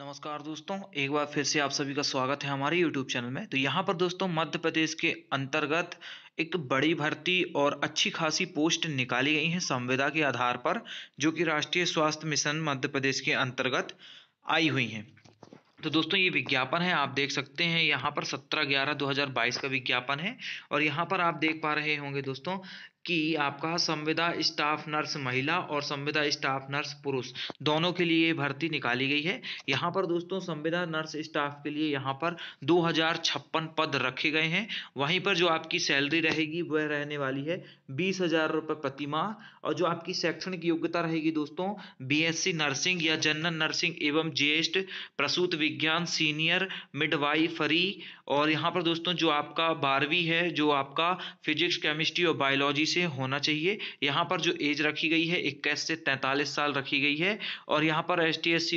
नमस्कार दोस्तों एक बार फिर से आप सभी का स्वागत है हमारे YouTube चैनल में तो यहाँ पर दोस्तों मध्य प्रदेश के अंतर्गत एक बड़ी भर्ती और अच्छी खासी पोस्ट निकाली गई है संविदा के आधार पर जो कि राष्ट्रीय स्वास्थ्य मिशन मध्य प्रदेश के अंतर्गत आई हुई है तो दोस्तों ये विज्ञापन है आप देख सकते हैं यहाँ पर सत्रह ग्यारह दो का विज्ञापन है और यहाँ पर आप देख पा रहे होंगे दोस्तों कि आपका संविदा स्टाफ नर्स महिला और संविदा स्टाफ नर्स पुरुष दोनों के लिए भर्ती निकाली गई है यहाँ पर दोस्तों संविदा नर्स स्टाफ के लिए यहाँ पर दो पद रखे गए हैं वहीं पर जो आपकी सैलरी रहेगी वह रहने वाली है बीस हज़ार रुपये प्रतिमाह और जो आपकी शैक्षणिक योग्यता रहेगी दोस्तों बी नर्सिंग या जनरल नर्सिंग एवं ज्येष्ठ प्रसूत विज्ञान सीनियर मिडवाइफरी और यहाँ पर दोस्तों जो आपका बारहवीं है जो आपका फिजिक्स केमिस्ट्री और बायोलॉजी से होना चाहिए यहाँ पर जो एज रखी गई है इक्कीस से तैंतालीस साल रखी गई है और यहाँ पर एस टी एस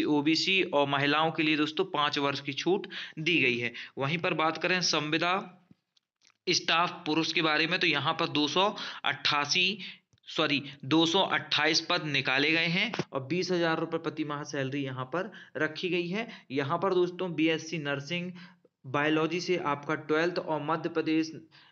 सी और महिलाओं के लिए दोस्तों पाँच वर्ष की छूट दी गई है वहीं पर बात करें संविदा स्टाफ पुरुष के बारे में तो यहाँ पर दो सौ अट्ठासी सॉरी 228 पद निकाले गए हैं और बीस हजार रुपये प्रतिमाह सैलरी यहाँ पर रखी गई है यहाँ पर दोस्तों बीएससी नर्सिंग बायोलॉजी से आपका ट्वेल्थ और Madhya Pradesh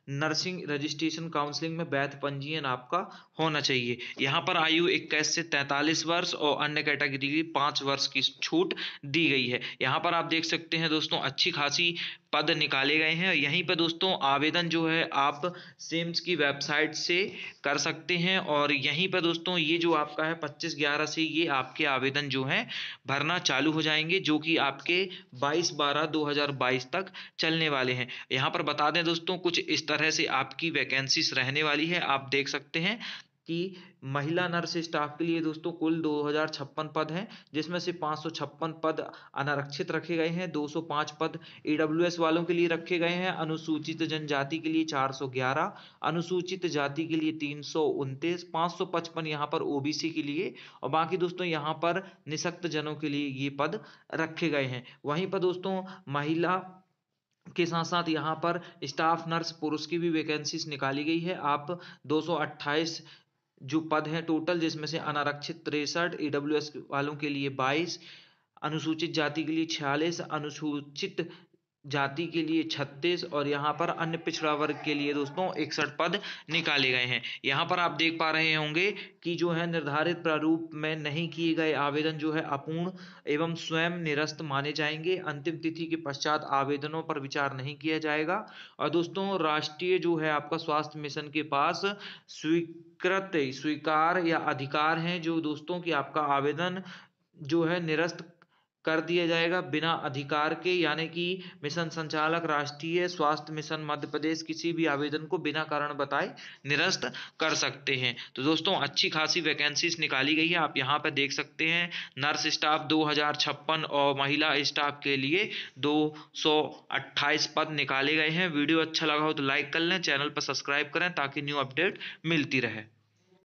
nursing registration counselling में वैध पंजीयन आपका होना चाहिए यहाँ पर आयु इक्कीस से तैंतालीस वर्ष और अन्य कैटेगरी की पाँच वर्ष की छूट दी गई है यहाँ पर आप देख सकते हैं दोस्तों अच्छी खासी पद निकाले गए हैं यहीं पर दोस्तों आवेदन जो है आप सिम्स की वेबसाइट से कर सकते हैं और यहीं पर दोस्तों ये जो आपका है पच्चीस ग्यारह से ये आपके आवेदन जो है भरना चालू हो जाएंगे जो कि आपके बाईस बारह दो हज़ार बाईस तक चलने वाले हैं यहाँ पर बता दें दोस्तों कुछ इस तरह से आपकी वैकेंसीज रहने वाली है आप देख सकते हैं कि महिला हम्म। नर्स स्टाफ के लिए दोस्तों कुल दो हज़ार छप्पन पद हैं जिसमें से पाँच सौ छप्पन पद अनारक्षित रखे गए हैं दो सौ पद ई एस वालों के लिए रखे गए हैं अनुसूचित जनजाति के लिए चार सौ ग्यारह अनुसूचित जाति के लिए तीन सौ उनतीस पांच सौ पचपन यहाँ पर ओ बी सी के लिए और बाकी दोस्तों यहाँ पर निशक्त जनों के लिए ये पद रखे गए हैं वहीं पर दोस्तों महिला के साथ साथ यहाँ पर स्टाफ नर्स पुरुष की भी वैकेंसीज निकाली गई है आप 228 जो पद हैं टोटल जिसमें से अनारक्षित तिरसठ ई वालों के लिए बाईस अनुसूचित जाति के लिए छियालीस अनुसूचित जाति के लिए छत्तीस और यहाँ पर अन्य पिछड़ा वर्ग के लिए दोस्तों इकसठ पद निकाले गए हैं यहाँ पर आप देख पा रहे होंगे कि जो है निर्धारित प्रारूप में नहीं किए गए आवेदन जो है अपूर्ण एवं स्वयं निरस्त माने जाएंगे अंतिम तिथि के पश्चात आवेदनों पर विचार नहीं किया जाएगा और दोस्तों राष्ट्रीय जो है आपका स्वास्थ्य मिशन के पास स्वीकृत स्वीकार या अधिकार हैं जो दोस्तों की आपका आवेदन जो है निरस्त कर दिया जाएगा बिना अधिकार के यानी कि मिशन संचालक राष्ट्रीय स्वास्थ्य मिशन मध्य प्रदेश किसी भी आवेदन को बिना कारण बताए निरस्त कर सकते हैं तो दोस्तों अच्छी खासी वैकेंसीज निकाली गई है आप यहाँ पर देख सकते हैं नर्स स्टाफ दो और महिला स्टाफ के लिए दो पद निकाले गए हैं वीडियो अच्छा लगा हो तो लाइक कर लें चैनल पर सब्सक्राइब करें ताकि न्यू अपडेट मिलती रहे